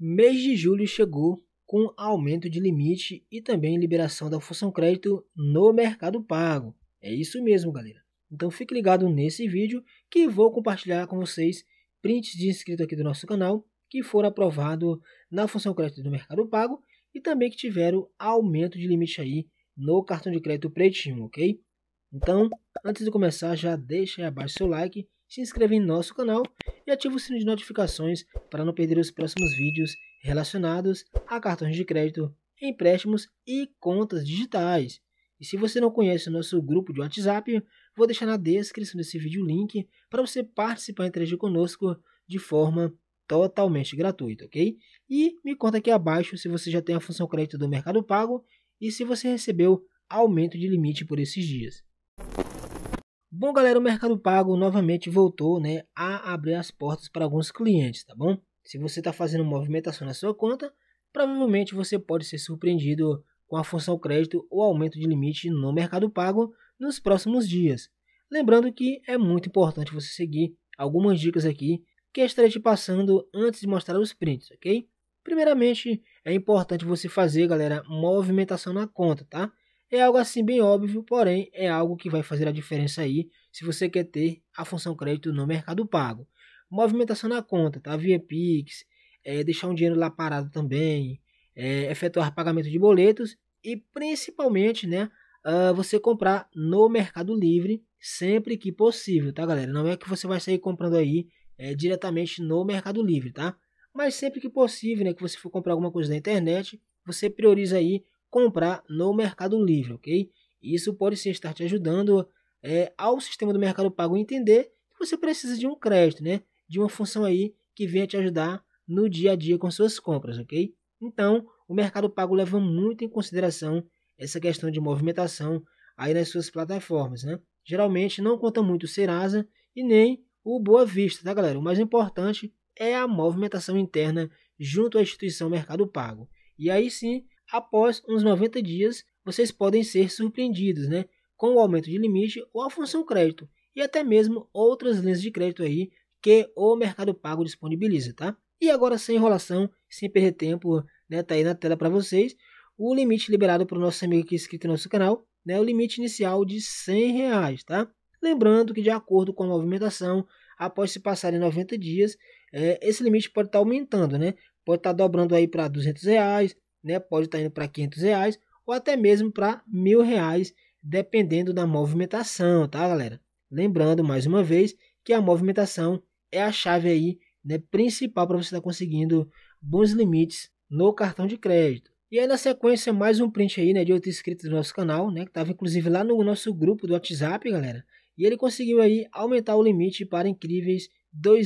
Mês de julho chegou com aumento de limite e também liberação da função crédito no Mercado Pago. É isso mesmo, galera. Então fique ligado nesse vídeo que vou compartilhar com vocês prints de inscrito aqui do nosso canal que foram aprovados na função crédito do Mercado Pago e também que tiveram aumento de limite aí no cartão de crédito Pretinho, ok? Então, antes de começar, já deixa aí abaixo seu like se inscreva em nosso canal e ative o sino de notificações para não perder os próximos vídeos relacionados a cartões de crédito, empréstimos e contas digitais. E se você não conhece o nosso grupo de WhatsApp, vou deixar na descrição desse vídeo o link para você participar e interagir conosco de forma totalmente gratuita, ok? E me conta aqui abaixo se você já tem a função crédito do Mercado Pago e se você recebeu aumento de limite por esses dias. Bom, galera, o Mercado Pago novamente voltou né, a abrir as portas para alguns clientes, tá bom? Se você está fazendo movimentação na sua conta, provavelmente você pode ser surpreendido com a função crédito ou aumento de limite no Mercado Pago nos próximos dias. Lembrando que é muito importante você seguir algumas dicas aqui que estarei te passando antes de mostrar os prints, ok? Primeiramente, é importante você fazer, galera, movimentação na conta, tá? É algo assim bem óbvio, porém é algo que vai fazer a diferença aí se você quer ter a função crédito no mercado pago. Movimentação na conta, tá? Via Pix, é, deixar um dinheiro lá parado também, é, efetuar pagamento de boletos e principalmente, né, uh, você comprar no Mercado Livre sempre que possível, tá, galera? Não é que você vai sair comprando aí é, diretamente no Mercado Livre, tá? Mas sempre que possível, né, que você for comprar alguma coisa na internet, você prioriza aí comprar no Mercado Livre, ok? Isso pode sim estar te ajudando é, ao sistema do Mercado Pago entender que você precisa de um crédito, né? De uma função aí que venha te ajudar no dia a dia com suas compras, ok? Então, o Mercado Pago leva muito em consideração essa questão de movimentação aí nas suas plataformas, né? Geralmente não conta muito o Serasa e nem o Boa Vista, tá galera? O mais importante é a movimentação interna junto à instituição Mercado Pago. E aí sim, após uns 90 dias, vocês podem ser surpreendidos né, com o aumento de limite ou a função crédito e até mesmo outras linhas de crédito aí que o Mercado Pago disponibiliza, tá? E agora, sem enrolação, sem perder tempo, né, tá aí na tela para vocês, o limite liberado para o nosso amigo aqui é inscrito no nosso canal, né, o limite inicial de 100 reais, tá? Lembrando que de acordo com a movimentação, após se passarem 90 dias, é, esse limite pode estar tá aumentando, né? Pode estar tá dobrando aí para 200 reais, né? Pode estar tá indo para 500 reais ou até mesmo para mil reais, dependendo da movimentação, tá, galera? Lembrando mais uma vez que a movimentação é a chave aí, né? Principal para você estar tá conseguindo bons limites no cartão de crédito. E aí na sequência mais um print aí, né, de outro inscrito do nosso canal, né, que estava inclusive lá no nosso grupo do WhatsApp, galera. E ele conseguiu aí aumentar o limite para incríveis R$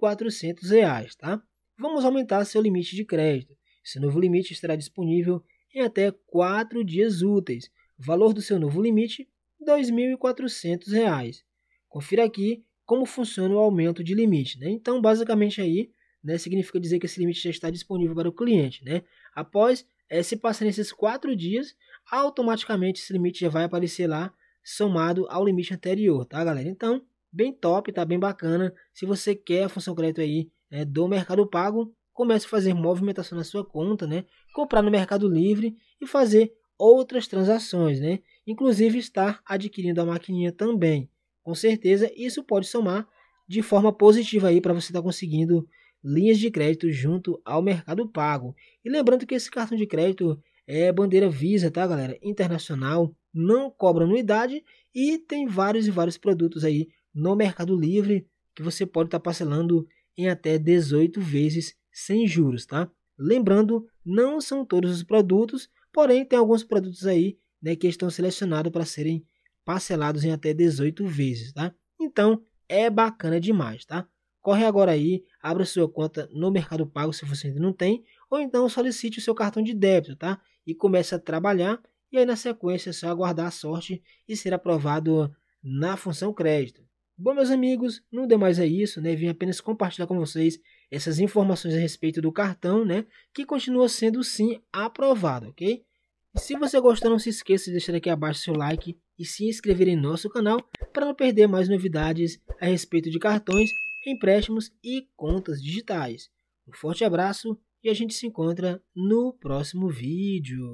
2.400, tá? Vamos aumentar seu limite de crédito. Seu novo limite estará disponível em até 4 dias úteis. O valor do seu novo limite, R$ 2.400. Confira aqui como funciona o aumento de limite. Né? Então, basicamente aí, né, significa dizer que esse limite já está disponível para o cliente. Né? Após é, se passarem esses 4 dias, automaticamente esse limite já vai aparecer lá, somado ao limite anterior, tá galera? Então, bem top, tá bem bacana. Se você quer a função crédito aí eh, do Mercado Pago, comece a fazer movimentação na sua conta, né? Comprar no Mercado Livre e fazer outras transações, né? Inclusive estar adquirindo a maquininha também. Com certeza isso pode somar de forma positiva aí para você estar tá conseguindo linhas de crédito junto ao Mercado Pago. E lembrando que esse cartão de crédito é bandeira Visa, tá, galera? Internacional, não cobra anuidade e tem vários e vários produtos aí no Mercado Livre que você pode estar tá parcelando em até 18 vezes sem juros, tá? Lembrando, não são todos os produtos, porém tem alguns produtos aí né, que estão selecionados para serem parcelados em até 18 vezes, tá? Então, é bacana demais, tá? Corre agora aí, abra sua conta no Mercado Pago se você ainda não tem, ou então solicite o seu cartão de débito, tá? E comece a trabalhar e aí na sequência é só aguardar a sorte e ser aprovado na função crédito. Bom, meus amigos, não demais é isso, né? Vim apenas compartilhar com vocês essas informações a respeito do cartão, né? Que continua sendo sim aprovado, ok? E se você gostou, não se esqueça de deixar aqui abaixo seu like e se inscrever em nosso canal para não perder mais novidades a respeito de cartões, empréstimos e contas digitais. Um forte abraço e a gente se encontra no próximo vídeo.